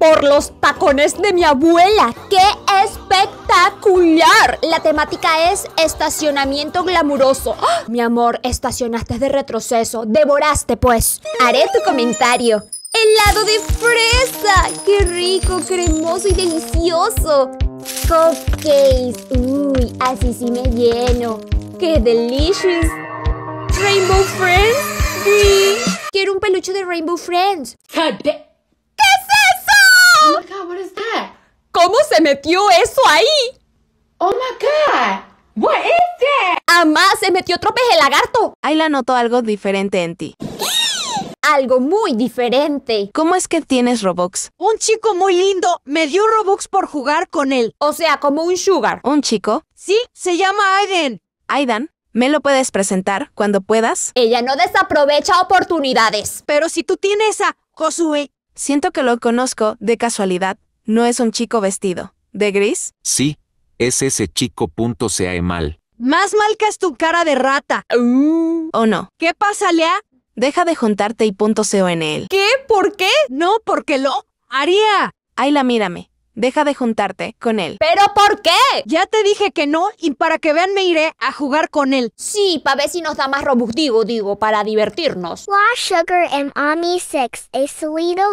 por los tacones de mi abuela. ¡Qué espectacular! La temática es estacionamiento glamuroso. ¡Ah! Mi amor, estacionaste de retroceso. Devoraste, pues. Haré tu comentario. ¡Helado de fresa! ¡Qué rico, cremoso y delicioso! Cupcakes. Uy, así sí me lleno. ¡Qué delicious! Rainbow Friends. Sí. Quiero un peluche de Rainbow Friends. Oh my ¿Cómo se metió eso ahí? Oh my god, what Amá, se metió otro el lagarto. Ayla notó algo diferente en ti. Algo muy diferente. ¿Cómo es que tienes Robux? Un chico muy lindo me dio Robux por jugar con él. O sea, como un sugar. ¿Un chico? Sí, se llama Aiden. Aidan, ¿me lo puedes presentar cuando puedas? Ella no desaprovecha oportunidades. Pero si tú tienes a Josué Siento que lo conozco, de casualidad, ¿no es un chico vestido? ¿De gris? Sí, es ese chico punto mal. Más mal que es tu cara de rata. Uh. ¿O no? ¿Qué pasa, Lea? Deja de juntarte y punto en él. ¿Qué? ¿Por qué? No, porque lo haría. la mírame. Deja de juntarte con él. ¿Pero por qué? Ya te dije que no y para que vean me iré a jugar con él. Sí, para ver si nos da más robustivo, digo, para divertirnos. La Sugar and Ami 6, a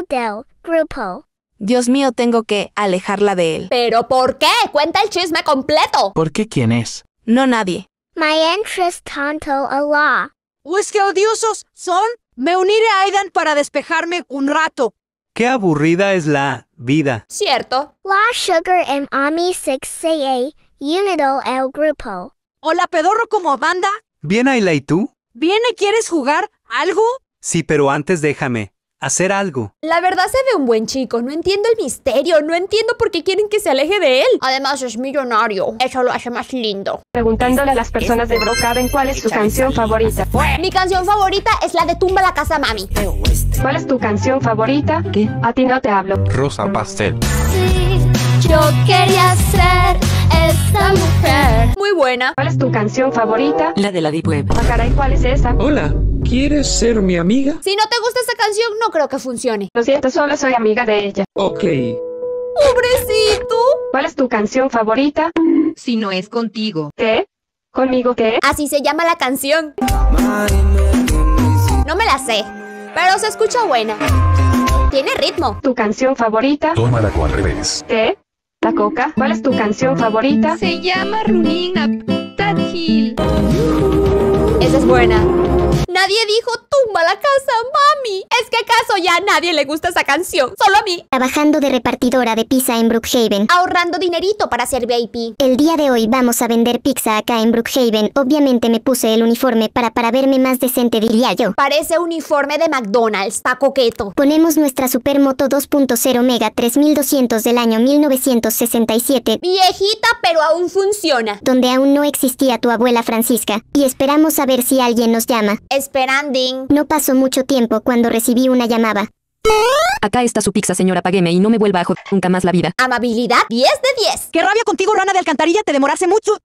del Grupo. Dios mío, tengo que alejarla de él. ¿Pero por qué? Cuenta el chisme completo. ¿Por qué quién es? No nadie. My interest tanto es que odiosos son. Me uniré a Aidan para despejarme un rato. Qué aburrida es la vida. Cierto. La Sugar and Ami 6CA, Unido El Grupo. Hola, pedorro como banda. Bien, Ayla, ¿y tú? ¿Viene? ¿Quieres jugar algo? Sí, pero antes déjame hacer algo. La verdad se ve un buen chico, no entiendo el misterio, no entiendo por qué quieren que se aleje de él. Además es millonario, eso lo hace más lindo. Preguntándole a las personas de Brocaben cuál es su canción favorita. Mi canción favorita es la de Tumba la Casa Mami. ¿Cuál es tu canción favorita? ¿Qué? A ti no te hablo. Rosa Pastel. Sí, yo quería ser esa mujer. Muy buena. ¿Cuál es tu canción favorita? La de la Deep Web. Ah, caray, ¿cuál es esa? Hola, ¿Quieres ser mi amiga? Si no te gusta esa canción, no creo que funcione. Lo siento, solo soy amiga de ella. Ok. ¡Pobrecito! ¿Cuál es tu canción favorita? Si no es contigo. ¿Qué? ¿Conmigo qué? Así se llama la canción. No me la sé, pero se escucha buena. Tiene ritmo. ¿Tu canción favorita? Tómala con al revés. ¿Qué? ¿La coca? ¿Cuál es tu canción favorita? Se llama Runina Tat Hill. Esa es buena. Nadie dijo a la casa, mami. ¿Es que acaso ya a nadie le gusta esa canción? Solo a mí. Trabajando de repartidora de pizza en Brookhaven. Ahorrando dinerito para ser VIP. El día de hoy vamos a vender pizza acá en Brookhaven. Obviamente me puse el uniforme para, para verme más decente, diría yo. Parece uniforme de McDonald's, está coqueto. Ponemos nuestra supermoto 2.0 Mega 3200 del año 1967. Viejita, pero aún funciona. Donde aún no existía tu abuela Francisca. Y esperamos a ver si alguien nos llama. Esperanding. No pasó mucho tiempo cuando recibí una llamada. Acá está su pizza, señora. Págueme y no me vuelva a joder nunca más la vida. Amabilidad 10 de 10. ¡Qué rabia contigo, rana de alcantarilla! ¡Te demoraste mucho!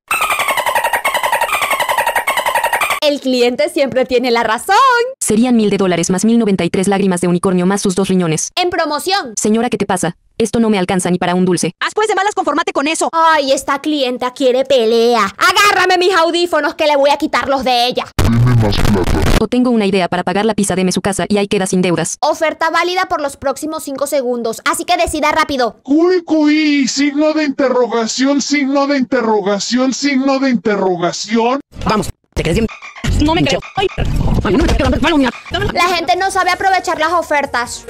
el cliente siempre tiene la razón. Serían mil de dólares más mil noventa y tres lágrimas de unicornio más sus dos riñones. En promoción. Señora, ¿qué te pasa? Esto no me alcanza ni para un dulce. Haz pues de malas conformate con eso. Ay, esta clienta quiere pelea. Agárrame mis audífonos que le voy a quitar los de ella. O tengo una idea para pagar la pizza de su casa y ahí queda sin deudas. Oferta válida por los próximos cinco segundos, así que decida rápido. Cuy, signo de interrogación, signo de interrogación, signo de interrogación. Vamos. No me La gente no sabe aprovechar las ofertas.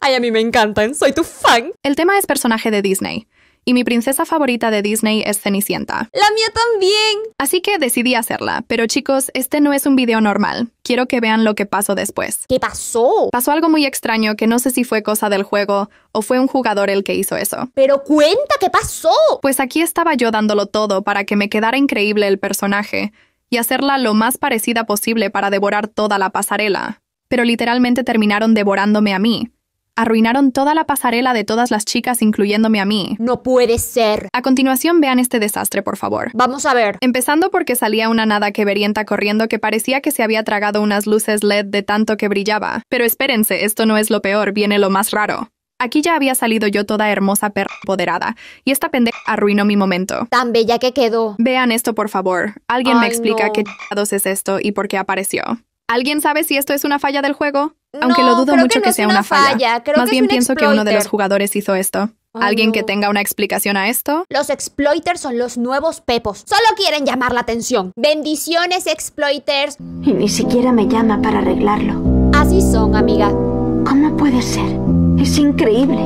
Ay, a mí me encantan. Soy tu fan. El tema es personaje de Disney. Y mi princesa favorita de Disney es Cenicienta. La mía también. Así que decidí hacerla. Pero chicos, este no es un video normal. Quiero que vean lo que pasó después. ¿Qué pasó? Pasó algo muy extraño que no sé si fue cosa del juego o fue un jugador el que hizo eso. Pero cuenta, ¿qué pasó? Pues aquí estaba yo dándolo todo para que me quedara increíble el personaje y hacerla lo más parecida posible para devorar toda la pasarela, pero literalmente terminaron devorándome a mí. Arruinaron toda la pasarela de todas las chicas, incluyéndome a mí. No puede ser. A continuación, vean este desastre, por favor. Vamos a ver. Empezando porque salía una nada que corriendo que parecía que se había tragado unas luces LED de tanto que brillaba. Pero espérense, esto no es lo peor, viene lo más raro. Aquí ya había salido yo toda hermosa perra empoderada, y esta pendeja arruinó mi momento. Tan bella que quedó. Vean esto, por favor. Alguien me explica qué chingados es esto y por qué apareció. ¿Alguien sabe si esto es una falla del juego? Aunque lo dudo mucho que, sea una falla. Más bien pienso que uno de los jugadores hizo esto. ¿Alguien que tenga una explicación a esto? Los exploiters son los nuevos pepos. Solo quieren llamar la atención. Bendiciones, exploiters. Y ni siquiera me llama para arreglarlo. Así son, amiga. ¿Cómo puede ser? Es increíble.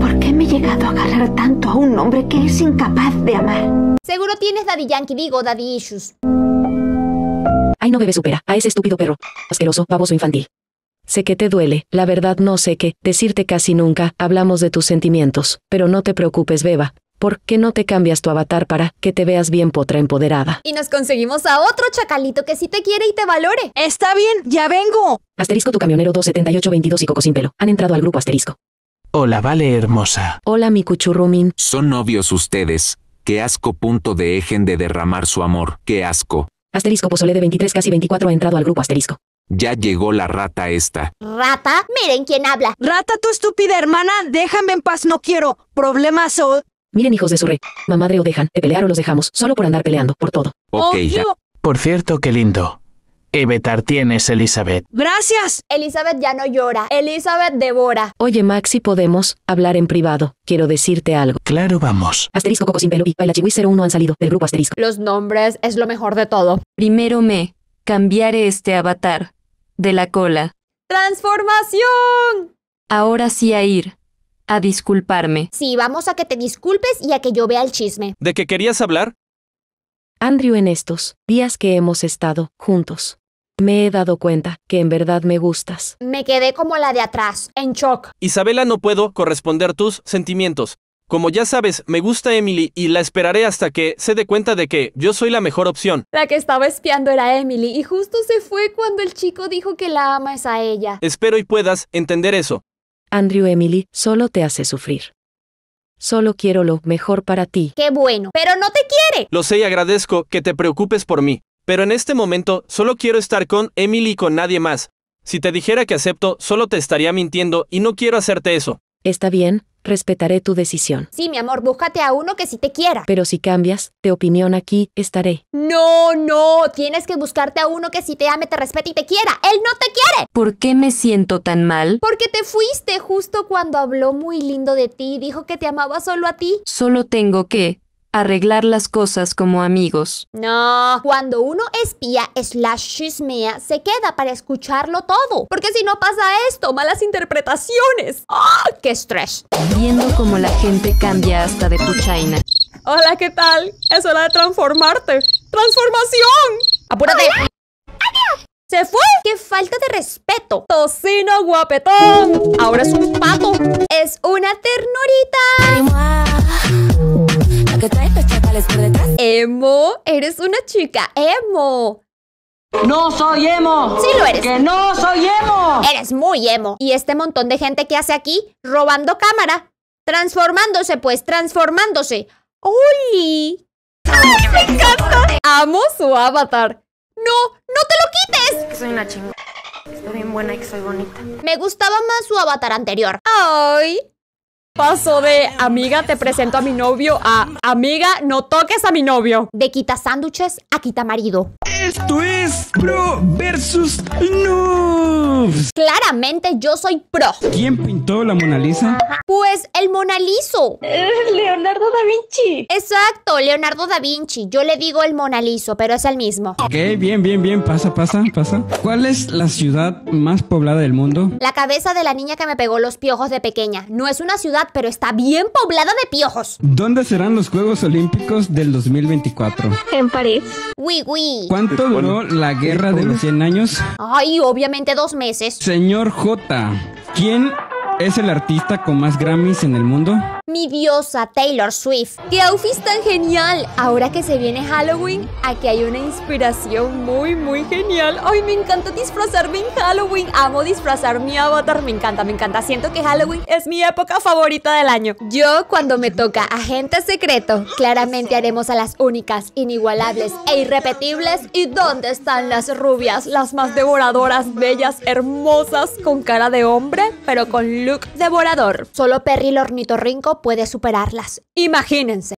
¿Por qué me he llegado a agarrar tanto a un hombre que es incapaz de amar? Seguro tienes Daddy Yankee, digo Daddy Issues. Ay, no bebe supera a ese estúpido perro. Asqueroso, baboso infantil. Sé que te duele, la verdad no sé qué, decirte casi nunca, hablamos de tus sentimientos, pero no te preocupes, beba, ¿por qué no te cambias tu avatar para que te veas bien potra empoderada? Y nos conseguimos a otro chacalito que sí te quiere y te valore. Está bien, ya vengo. Asterisco tu camionero 27822 y Coco sin pelo. Han entrado al grupo asterisco. Hola, vale hermosa. Hola, mi cuchurrumín. Son novios ustedes. Qué asco punto de de derramar su amor. Qué asco. Asterisco pozole de 23 casi 24 ha entrado al grupo asterisco. Ya llegó la rata esta. ¿Rata? Miren quién habla. Rata, tu estúpida hermana, déjame en paz, no quiero. Problemas o Miren hijos de su rey. Mamadre o dejan de pelear o los dejamos solo por andar peleando, por todo. Ok, oh, ya. Por cierto, qué lindo. ¿Evetar tienes, Elizabeth? Gracias. Elizabeth ya no llora. Elizabeth devora. Oye, Maxi, podemos hablar en privado. Quiero decirte algo. Claro, vamos. Asterisco Coco sin pelo y Paila Chihui 01 han salido del grupo Asterisco. Los nombres es lo mejor de todo. Primero me cambiaré este avatar de la cola. ¡Transformación! Ahora sí a ir a disculparme. Sí, vamos a que te disculpes y a que yo vea el chisme. ¿De qué querías hablar? Andrew, en estos días que hemos estado juntos, me he dado cuenta que en verdad me gustas. Me quedé como la de atrás, en shock. Isabela, no puedo corresponder tus sentimientos. Como ya sabes, me gusta Emily y la esperaré hasta que se dé cuenta de que yo soy la mejor opción. La que estaba espiando era Emily y justo se fue cuando el chico dijo que la amas a ella. Espero y puedas entender eso. Andrew Emily, solo te hace sufrir. Solo quiero lo mejor para ti. ¡Qué bueno! ¡Pero no te quiere! Lo sé y agradezco que te preocupes por mí. Pero en este momento solo quiero estar con Emily y con nadie más. Si te dijera que acepto, solo te estaría mintiendo y no quiero hacerte eso. Está bien, respetaré tu decisión. Sí, mi amor, búscate a uno que sí te quiera. Pero si cambias de opinión aquí, estaré. No, no, tienes que buscarte a uno que sí te ame, te respete y te quiera. Él no te quiere. ¿Por qué me siento tan mal? Porque te fuiste justo cuando habló muy lindo de ti y dijo que te amaba solo a ti. Solo tengo que arreglar las cosas como amigos. No, cuando uno espía slash chismea, se queda para escucharlo todo. Porque si no pasa esto, malas interpretaciones. ¡Ah! ¡Qué estrés! Viendo cómo la gente cambia hasta de puchaina. Hola, ¿qué tal? Es hora de transformarte. ¡Transformación! ¡Apúrate! ¡Adiós! ¡Se fue! ¡Qué falta de respeto! ¡Tocino guapetón! Ahora es un pato. ¡Es una ternurita! Emo, eres una chica emo. ¡No soy emo! ¡Sí lo eres! ¡Que no soy emo! Eres muy emo. Y este montón de gente que hace aquí robando cámara. Transformándose, pues, transformándose. ¡Uy! ¡Ay, me encanta! Amo su avatar. ¡No! ¡No te lo quites! Soy una chingada. Estoy bien buena y que soy bonita. Me gustaba más su avatar anterior. ¡Ay! Paso de amiga, te presento a mi novio, a amiga, no toques a mi novio. De quita sándwiches a quita marido. Esto es pro versus noobs. Claramente yo soy pro. ¿Quién pintó la Mona Lisa? Pues el Mona Liso. Leonardo da Vinci. Exacto, Leonardo da Vinci. Yo le digo el Mona Liso, pero es el mismo. Ok, bien, bien, bien. Pasa, pasa, pasa. ¿Cuál es la ciudad más poblada del mundo? La cabeza de la niña que me pegó los piojos de pequeña. No es una ciudad pero está bien poblada de piojos. ¿Dónde serán los Juegos Olímpicos del 2024? En París. Uy, ¿Cuánto duró la guerra de los 100 años? Ay, obviamente dos meses. Señor J, ¿quién es el artista con más Grammys en el mundo? mi diosa Taylor Swift. ¡Qué outfit tan genial! Ahora que se viene Halloween, aquí hay una inspiración muy, muy genial. ¡Ay, me encanta disfrazarme en Halloween! Amo disfrazar mi avatar, me encanta, me encanta. Siento que Halloween es mi época favorita del año. Yo, cuando me toca agente secreto, claramente haremos a las únicas, inigualables e irrepetibles. ¿Y dónde están las rubias, las más devoradoras, bellas, hermosas, con cara de hombre, pero con look devorador? Solo Perry el rinco puede superarlas. Imagínense,